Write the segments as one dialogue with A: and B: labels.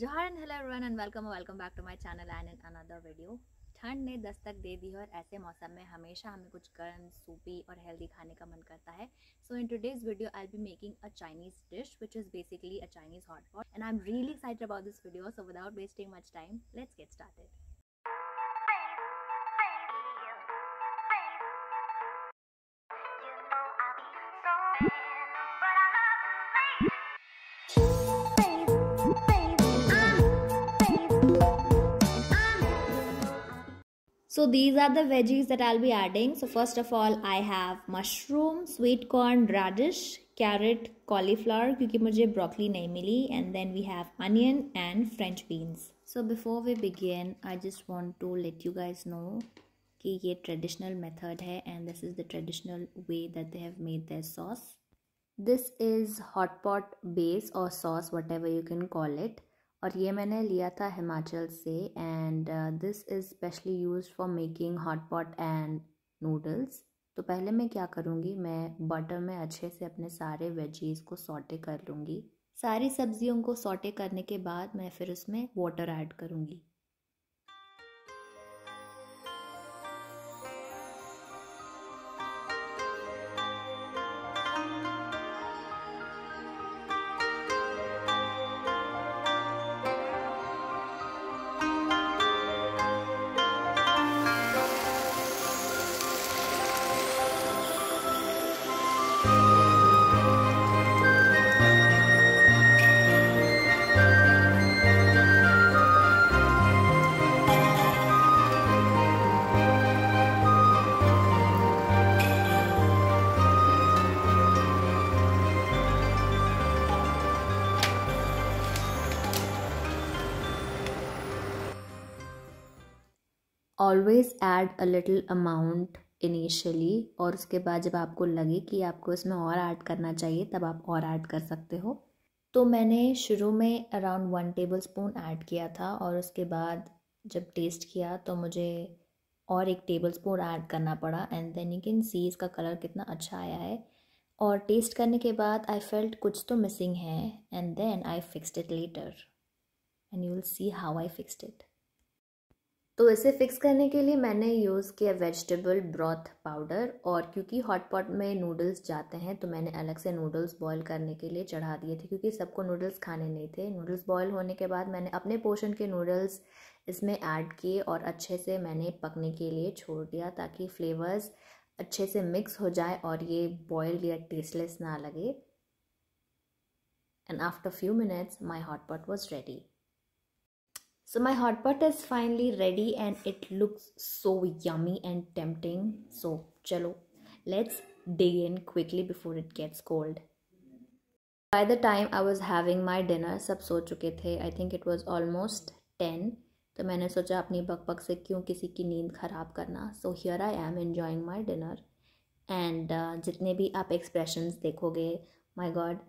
A: जोहार and hello everyone and welcome welcome back to my channel and in another video ठंड ने दस्तक दे दी है और ऐसे मौसम में हमेशा हमें कुछ गर्म सूपी और हेल्दी खाने का मन करता है so in today's video I be making a Chinese dish which is basically a Chinese hot pot and I am really excited about this video so without wasting much time let's get started So these are the veggies that I'll be adding. So first of all, I have mushroom, sweet corn, radish, carrot, cauliflower क्योंकि मुझे broccoli नहीं and then we have onion and French beans. So before we begin, I just want to let you guys know is a traditional method है and this is the traditional way that they have made their sauce. This is hot pot base or sauce, whatever you can call it. और ये मैंने लिया था हिमाचल से and this is specially use for making hot pot and noodles तो पहले मैं क्या करूँगी मैं बटर में अच्छे से अपने सारे वेजीज़ को सॉटे कर लूँगी सारी सब्जियों को सॉटे करने के बाद मैं फिर उसमें वाटर ऐड करूँगी always add a little amount initially और उसके बाद जब आपको लगे कि आपको इसमें और ऐड करना चाहिए तब आप और ऐड कर सकते हो तो मैंने शुरू में around one tablespoon add किया था और उसके बाद जब टेस्ट किया तो मुझे और एक टेबल स्पून ऐड करना पड़ा and then you can see इसका कलर कितना अच्छा आया है और टेस्ट करने के बाद आई फेल्ट कुछ तो मिसिंग है and then I fixed it later and you will see how I fixed it तो इसे फिक्स करने के लिए मैंने यूज़ किया वेजिटेबल ब्रॉथ पाउडर और क्योंकि हॉट पॉट में नूडल्स जाते हैं तो मैंने अलग से नूडल्स बॉईल करने के लिए चढ़ा दिए थे क्योंकि सबको नूडल्स खाने नहीं थे नूडल्स बॉईल होने के बाद मैंने अपने पोर्शन के नूडल्स इसमें ऐड किए और अच्छे से मैंने पकने के लिए छोड़ दिया ताकि फ्लेवर्स अच्छे से मिक्स हो जाए और ये बॉयल्ड या टेस्टलेस ना लगे and after few minutes my hot pot was ready So my hot pot is finally ready and it looks so yummy and tempting. So chalo, let's dig in quickly before it gets cold. By the time I was having my dinner, सब सो चुके थे I think it was almost ten तो मैंने सोचा अपनी बकबक से क्यों किसी की नींद ख़राब करना so here I am enjoying my dinner and जितने भी आप एक्सप्रेशंस देखोगे माय गॉड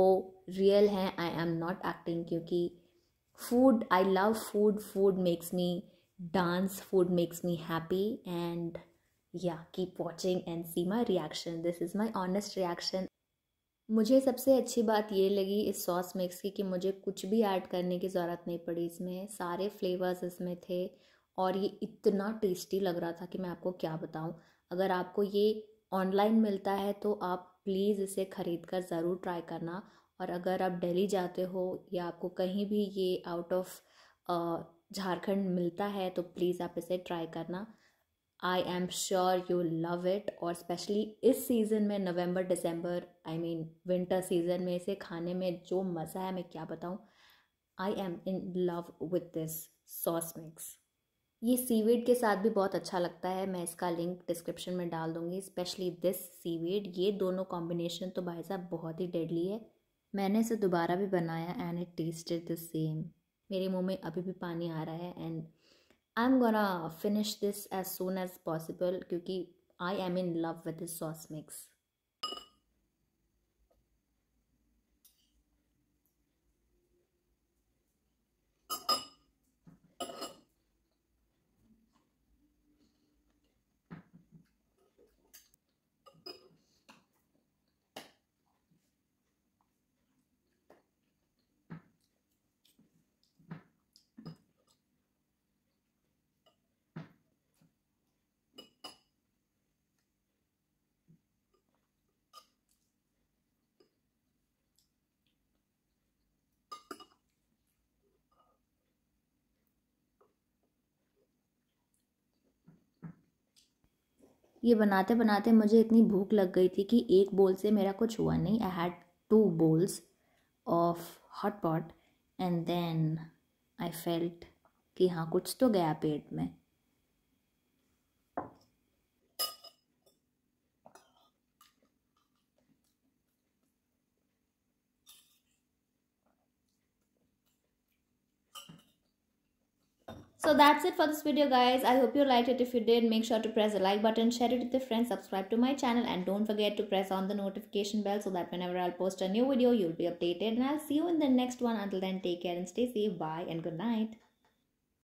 A: वो रियल हैं आई एम नॉट एक्टिंग क्योंकि food i love food food makes me dance food makes me happy and yeah keep watching and see my reaction this is my honest reaction मुझे सबसे अच्छी बात ये लगी इस सॉस मिक्स की कि मुझे कुछ भी ऐड करने की ज़रूरत नहीं पड़ी इसमें सारे फ्लेवर्स इसमें थे और ये इतना टेस्टी लग रहा था कि मैं आपको क्या बताऊं अगर आपको ये ऑनलाइन मिलता है तो आप प्लीज़ इसे ख़रीद कर ज़रूर ट्राई करना और अगर आप दिल्ली जाते हो या आपको कहीं भी ये आउट ऑफ झारखंड मिलता है तो प्लीज़ आप इसे ट्राई करना I am sure you love it और स्पेशली इस सीज़न में नवंबर दिसंबर आई मीन विंटर सीज़न में इसे खाने में जो मज़ा है मैं क्या बताऊँ I am in love with this sauce mix ये सीवेड के साथ भी बहुत अच्छा लगता है मैं इसका लिंक डिस्क्रिप्शन में डाल दूँगी स्पेशली दिस सीवेड ये दोनों कॉम्बिनेशन तो भाई साहब बहुत ही डेडली है मैंने इसे दोबारा भी बनाया and it tested the same मेरे मुंह में अभी भी पानी आ रहा है and I am gonna finish this as soon as possible क्योंकि I am in love with this sauce mix ये बनाते बनाते मुझे इतनी भूख लग गई थी कि एक बोल से मेरा कुछ हुआ नहीं I had two bowls of hot pot and then I felt कि हाँ कुछ तो गया पेट में so that's it for this video guys i hope you liked it if you did make sure to press the like button share it with your friends subscribe to my channel and don't forget to press on the notification bell so that whenever i'll post a new video you'll be updated and i'll see you in the next one until then take care and stay safe bye and good night